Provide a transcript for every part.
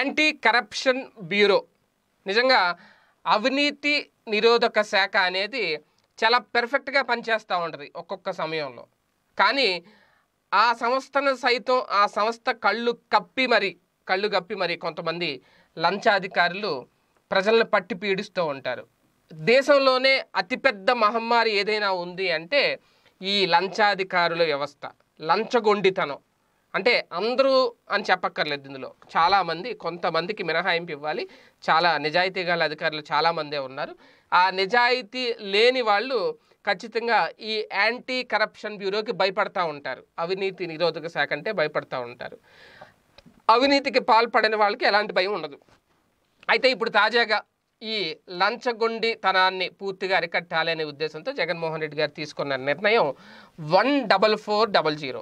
anti corruption bureau నిజంగా అవినీతి నిరోధక శాఖ అనేది చాలా పెర్ఫెక్ట్గా పనిచేస్తూ ఉంటుంది ఒక్కొక్క సమయంలో కానీ ఆ సంస్థను సైతం ఆ సంస్థ కళ్ళు కప్పి మరి కళ్ళు కప్పి మరి కొంతమంది లంచాధికారులు ప్రజలను పట్టి పీడిస్తూ ఉంటారు దేశంలోనే అతిపెద్ద మహమ్మారి ఏదైనా ఉంది అంటే ఈ లంచాధికారుల వ్యవస్థ లంచగొండితనం అంటే అందరూ అని చెప్పక్కర్లేదు ఇందులో చాలామంది కొంతమందికి మినహాయింపు ఇవ్వాలి చాలా నిజాయితీ గల అధికారులు చాలామందే ఉన్నారు ఆ నిజాయితీ లేని వాళ్ళు ఖచ్చితంగా ఈ యాంటీ కరప్షన్ బ్యూరోకి భయపడతా ఉంటారు అవినీతి నిరోధక శాఖ అంటే భయపడతా ఉంటారు అవినీతికి పాల్పడిన వాళ్ళకి ఎలాంటి భయం ఉండదు అయితే ఇప్పుడు తాజాగా ఈ లంచగొండి తనాన్ని పూర్తిగా అరికట్టాలి అనే ఉద్దేశంతో జగన్మోహన్ రెడ్డి గారు తీసుకున్న నిర్ణయం one double four double zero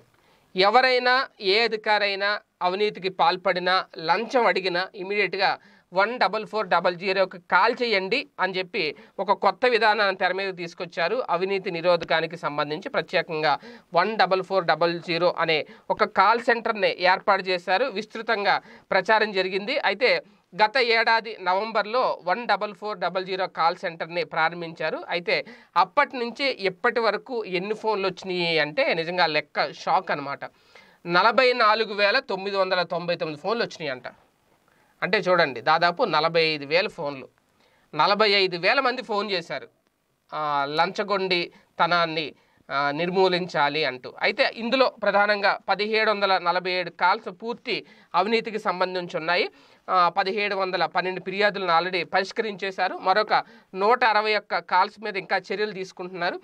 ఎవరైనా ఏ అధికారైనా అవినీతికి పాల్పడినా లంచం అడిగినా ఇమీడియట్గా వన్ డబల్ ఫోర్ డబల్ జీరోకి కాల్ చేయండి అని చెప్పి ఒక కొత్త విధానాన్ని తెర మీద తీసుకొచ్చారు అవినీతి నిరోధకానికి సంబంధించి ప్రత్యేకంగా one double four double zero అనే ఒక కాల్ సెంటర్ని ఏర్పాటు చేశారు విస్తృతంగా ప్రచారం జరిగింది అయితే గత ఏడాది నవంబర్లో one double four double zero call సెంటర్ని ప్రారంభించారు అయితే అప్పటి నుంచి ఇప్పటి వరకు ఎన్ని ఫోన్లు వచ్చినాయి అంటే నిజంగా లెక్క షాక్ అనమాట నలభై నాలుగు వేల తొమ్మిది వందల తొంభై తొమ్మిది ఫోన్లు వచ్చినాయి అంట అంటే చూడండి దాదాపు నలభై ఐదు వేల ఫోన్లు నలభై ఐదు వేల మంది ఫోన్ చేశారు లంచగొండి తనాన్ని నిర్మూలించాలి అంటూ అయితే ఇందులో ప్రధానంగా పదిహేడు వందల నలభై ఏడు కాల్స్ పూర్తి అవినీతికి సంబంధించి ఉన్నాయి పదిహేడు వందల పన్నెండు ఫిర్యాదులను ఆల్రెడీ పరిష్కరించేశారు మరొక నూట అరవై ఒక్క కాల్స్ మీద ఇంకా చర్యలు తీసుకుంటున్నారు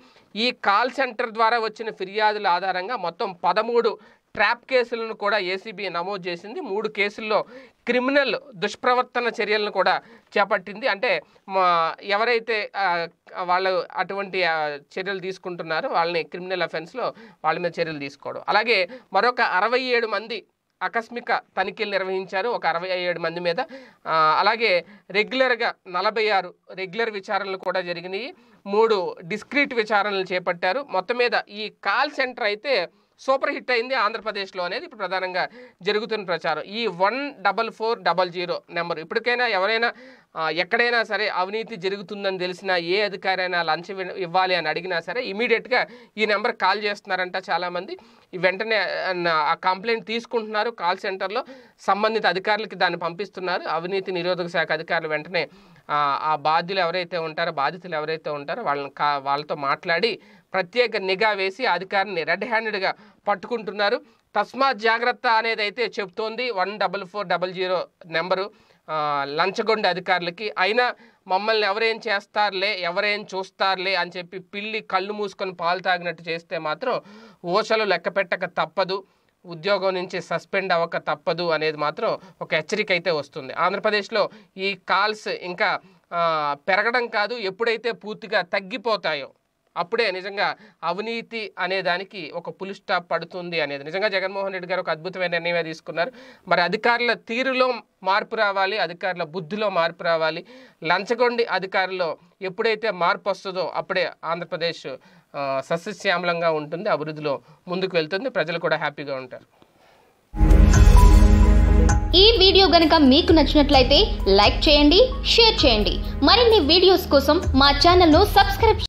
ఈ కాల్ సెంటర్ ద్వారా వచ్చిన ఫిర్యాదుల ఆధారంగా మొత్తం పదమూడు ట్రాప్ కేసులను కూడా ఏసీబీ నమోదు చేసింది మూడు కేసుల్లో క్రిమినల్ దుష్ప్రవర్తన చర్యలను కూడా చేపట్టింది అంటే ఎవరైతే వాళ్ళు అటువంటి చర్యలు తీసుకుంటున్నారో వాళ్ళని క్రిమినల్ అఫెన్స్లో వాళ్ళ మీద చర్యలు తీసుకోవడం అలాగే మరొక అరవై ఏడు మంది ఆకస్మిక తనిఖీలు నిర్వహించారు ఒక అరవై ఏడు మంది మీద అలాగే రెగ్యులర్గా నలభై ఆరు రెగ్యులర్ విచారణలు కూడా జరిగినాయి మూడు డిస్క్రీట్ విచారణలు చేపట్టారు మొత్తం మీద ఈ కాల్ సెంటర్ అయితే సూపర్ హిట్ అయింది ఆంధ్రప్రదేశ్లో అనేది ఇప్పుడు ప్రధానంగా జరుగుతున్న ప్రచారం ఈ one double four double zero number ఇప్పటికైనా ఎవరైనా ఎక్కడైనా సరే అవినీతి జరుగుతుందని తెలిసిన ఏ అధికారైనా లంచం ఇవ్వాలి అని అడిగినా సరే ఇమీడియట్గా ఈ నెంబర్ కాల్ చేస్తున్నారంట చాలామంది వెంటనే ఆ కంప్లైంట్ తీసుకుంటున్నారు కాల్ సెంటర్లో సంబంధిత అధికారులకి దాన్ని పంపిస్తున్నారు అవినీతి నిరోధక శాఖ అధికారులు వెంటనే ఆ బాధ్యులు ఎవరైతే ఉంటారో బాధితులు ఎవరైతే ఉంటారో వాళ్ళని వాళ్ళతో మాట్లాడి ప్రత్యేక నిఘా వేసి అధికారిని రెడ్ హ్యాండెడ్గా పట్టుకుంటున్నారు తస్మాత్ జాగ్రత్త అనేది అయితే చెప్తోంది one double four double zero number లంచగొండ అధికారులకి అయినా మమ్మల్ని ఎవరేం చేస్తారులే ఎవరేం చూస్తారులే అని చెప్పి పిల్లి కళ్ళు మూసుకొని పాలు తాగినట్టు చేస్తే మాత్రం ఓచలు లెక్క పెట్టక తప్పదు ఉద్యోగం నుంచి సస్పెండ్ అవ్వక తప్పదు అనేది మాత్రం ఒక హెచ్చరిక అయితే వస్తుంది ఆంధ్రప్రదేశ్లో ఈ కాల్స్ ఇంకా పెరగడం కాదు ఎప్పుడైతే పూర్తిగా తగ్గిపోతాయో అప్పుడే నిజంగా అవినీతి అనే దానికి ఒక పులి స్టాప్ పడుతుంది అనేది నిజంగా జగన్మోహన్ రెడ్డి గారు ఒక అద్భుతమైన నిర్ణయం తీసుకున్నారు మరి అధికారుల తీరులో మార్పు రావాలి అధికారుల బుద్ధిలో మార్పు రావాలి లంచగొండి అధికారుల్లో ఎప్పుడైతే మార్పు వస్తుందో అప్పుడే ఆంధ్రప్రదేశ్ సస్యశ్యామలంగా ఉంటుంది అభివృద్ధిలో ముందుకు వెళ్తుంది ప్రజలు కూడా హ్యాపీగా ఉంటారు ఈ వీడియో గనుక మీకు నచ్చినట్లయితే లైక్ చేయండి షేర్ చేయండి మరిన్ని వీడియోస్ కోసం మా ఛానల్ను సబ్స్క్రైబ్